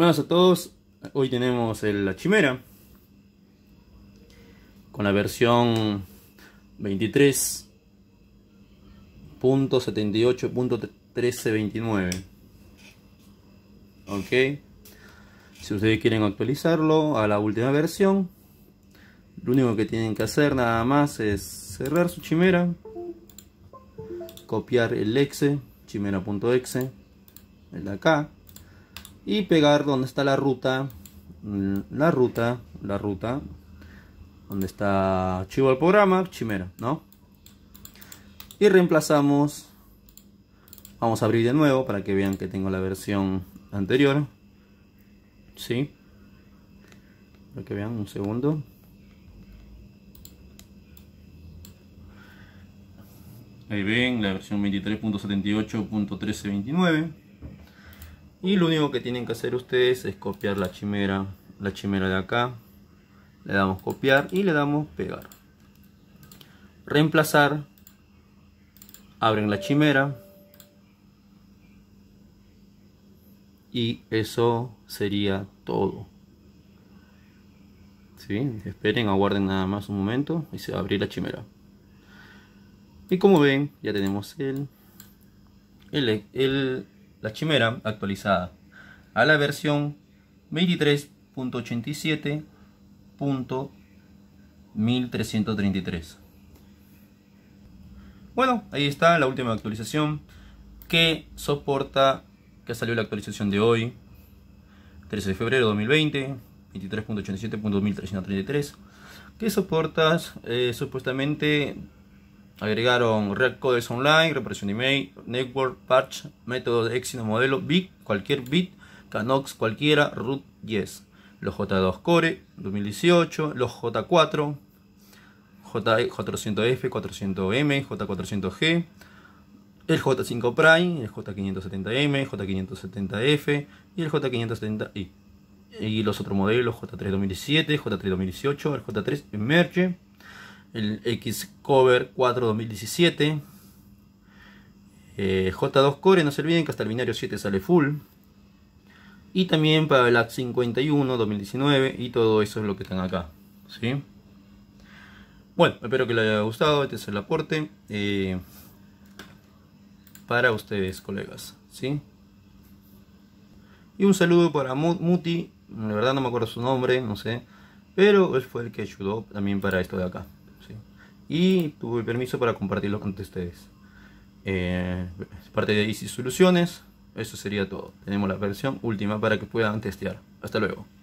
Buenas a todos, hoy tenemos el, la chimera con la versión 23.78.1329 ok si ustedes quieren actualizarlo a la última versión lo único que tienen que hacer nada más es cerrar su chimera copiar el exe chimera.exe el de acá y pegar donde está la ruta mm, la ruta la ruta donde está archivo al programa chimera no y reemplazamos vamos a abrir de nuevo para que vean que tengo la versión anterior sí para que vean un segundo ahí ven la versión 23.78.1329 y lo único que tienen que hacer ustedes es copiar la chimera la chimera de acá le damos copiar y le damos pegar reemplazar abren la chimera y eso sería todo ¿Sí? esperen aguarden nada más un momento y se va a abrir la chimera y como ven ya tenemos el la chimera actualizada a la versión 23.87.1333. Bueno, ahí está la última actualización que soporta que salió la actualización de hoy, 13 de febrero de 2020, 23.87.1333, que soportas eh, supuestamente Agregaron red Codes Online, reparación email, network, patch, método de éxito modelo, bit, cualquier bit, Canox cualquiera, root yes. Los J2 Core 2018, los J4, J400F, 400M, J400G, el J5 Prime, el J570M, J570F y el J570i. Y los otros modelos J3 2007 J3 2018, el J3 merge el Xcover 4 2017, J2 Core, no se olviden que hasta el binario 7 sale full, y también para el AC 51 2019 y todo eso es lo que están acá, ¿sí? Bueno, espero que les haya gustado, este es el aporte eh, para ustedes colegas, ¿sí? Y un saludo para Muti, la verdad no me acuerdo su nombre, no sé, pero él fue el que ayudó también para esto de acá y tuve permiso para compartirlo con ustedes. Eh, es parte de Easy Soluciones, eso sería todo. Tenemos la versión última para que puedan testear. Hasta luego.